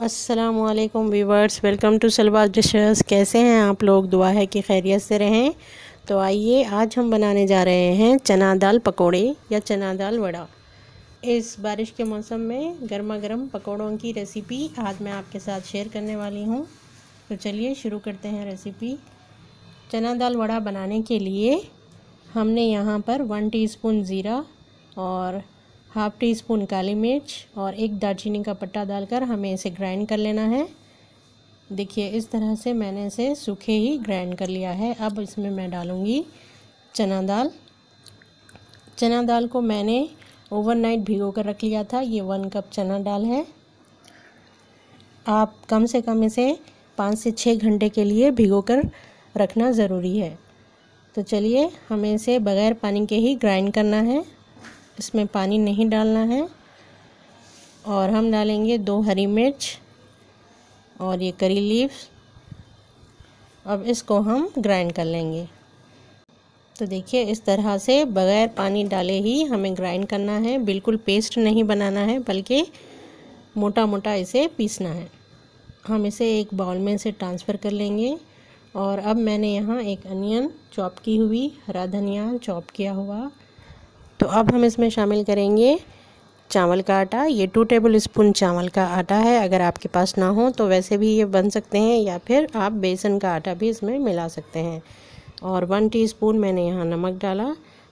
Aslam viewers welcome to Salwa dishes कैसे हैं आप लोग दुआ है कि खैरियत से रहें तो आइए आज हम बनाने जा रहे हैं चना दाल पकौड़े या चना दाल वड़ा इस बारिश के मौसम में गर्मा गर्म पकौड़ों की रेसिपी आज मैं आपके साथ शेयर करने वाली हूँ तो चलिए शुरू करते हैं रेसिपी चना दाल वड़ा बनाने के लिए हमने यहाँ पर वन टीस्पून ज़ीरा और हाफ़ टी स्पून काली मिर्च और एक दालचीनी का पट्टा डालकर हमें इसे ग्राइंड कर लेना है देखिए इस तरह से मैंने इसे सूखे ही ग्राइंड कर लिया है अब इसमें मैं डालूँगी चना दाल चना दाल को मैंने ओवरनाइट भिगो कर रख लिया था ये वन कप चना दाल है आप कम से कम इसे पाँच से छः घंटे के लिए भिगो कर रखना ज़रूरी है तो चलिए हमें इसे बगैर पानी के ही ग्राइंड करना है इसमें पानी नहीं डालना है और हम डालेंगे दो हरी मिर्च और ये करी लीव्स अब इसको हम ग्राइंड कर लेंगे तो देखिए इस तरह से बग़ैर पानी डाले ही हमें ग्राइंड करना है बिल्कुल पेस्ट नहीं बनाना है बल्कि मोटा मोटा इसे पीसना है हम इसे एक बाउल में इसे ट्रांसफ़र कर लेंगे और अब मैंने यहाँ एक अनियन चॉप की हुई हरा धनिया चॉप किया हुआ तो अब हम इसमें शामिल करेंगे चावल का आटा ये टू टेबल स्पून चावल का आटा है अगर आपके पास ना हो तो वैसे भी ये बन सकते हैं या फिर आप बेसन का आटा भी इसमें मिला सकते हैं और वन स्पून मैंने यहाँ नमक डाला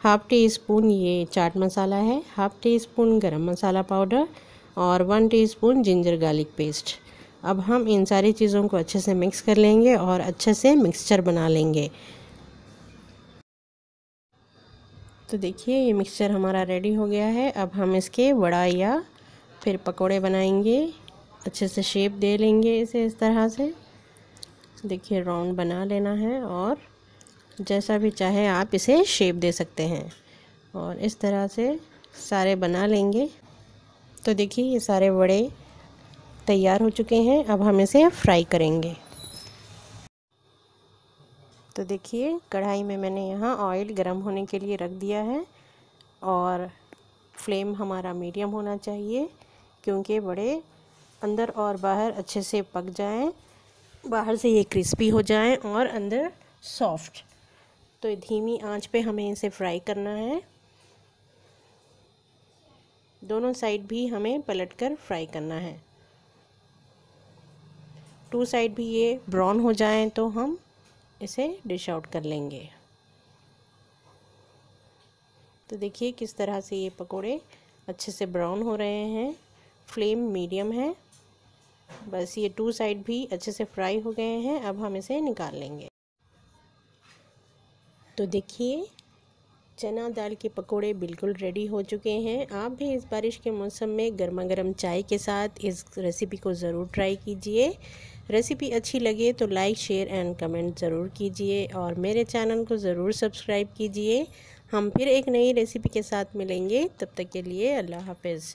हाफ़ टी स्पून ये चाट मसाला है half teaspoon garam masala powder और one teaspoon ginger garlic paste अब हम इन सारी चीज़ों को अच्छे से मिक्स कर लेंगे और अच्छे से मिक्सचर बना लेंगे तो देखिए ये मिक्सचर हमारा रेडी हो गया है अब हम इसके वड़ा या फिर पकोड़े बनाएंगे अच्छे से शेप दे लेंगे इसे इस तरह से देखिए राउंड बना लेना है और जैसा भी चाहे आप इसे शेप दे सकते हैं और इस तरह से सारे बना लेंगे तो देखिए ये सारे वड़े तैयार हो चुके हैं अब हम इसे फ्राई करेंगे तो देखिए कढ़ाई में मैंने यहाँ ऑयल गर्म होने के लिए रख दिया है और फ्लेम हमारा मीडियम होना चाहिए क्योंकि बड़े अंदर और बाहर अच्छे से पक जाएं बाहर से ये क्रिस्पी हो जाएं और अंदर सॉफ्ट तो धीमी आंच पे हमें इसे फ्राई करना है दोनों साइड भी हमें पलटकर फ्राई करना है टू साइड भी ये ब्राउन हो जाएं तो हम इसे डिश आउट कर लेंगे तो देखिए किस तरह से ये पकोड़े अच्छे से ब्राउन हो रहे हैं फ्लेम मीडियम है बस ये टू साइड भी अच्छे से फ्राई हो गए हैं अब हम इसे निकाल लेंगे तो देखिए चना दाल के पकोड़े बिल्कुल रेडी हो चुके हैं आप भी इस बारिश के मौसम में गर्मा गर्म चाय के साथ इस रेसिपी को ज़रूर ट्राई कीजिए रेसिपी अच्छी लगे तो लाइक शेयर एंड कमेंट ज़रूर कीजिए और मेरे चैनल को ज़रूर सब्सक्राइब कीजिए हम फिर एक नई रेसिपी के साथ मिलेंगे तब तक के लिए अल्लाह हाफिज़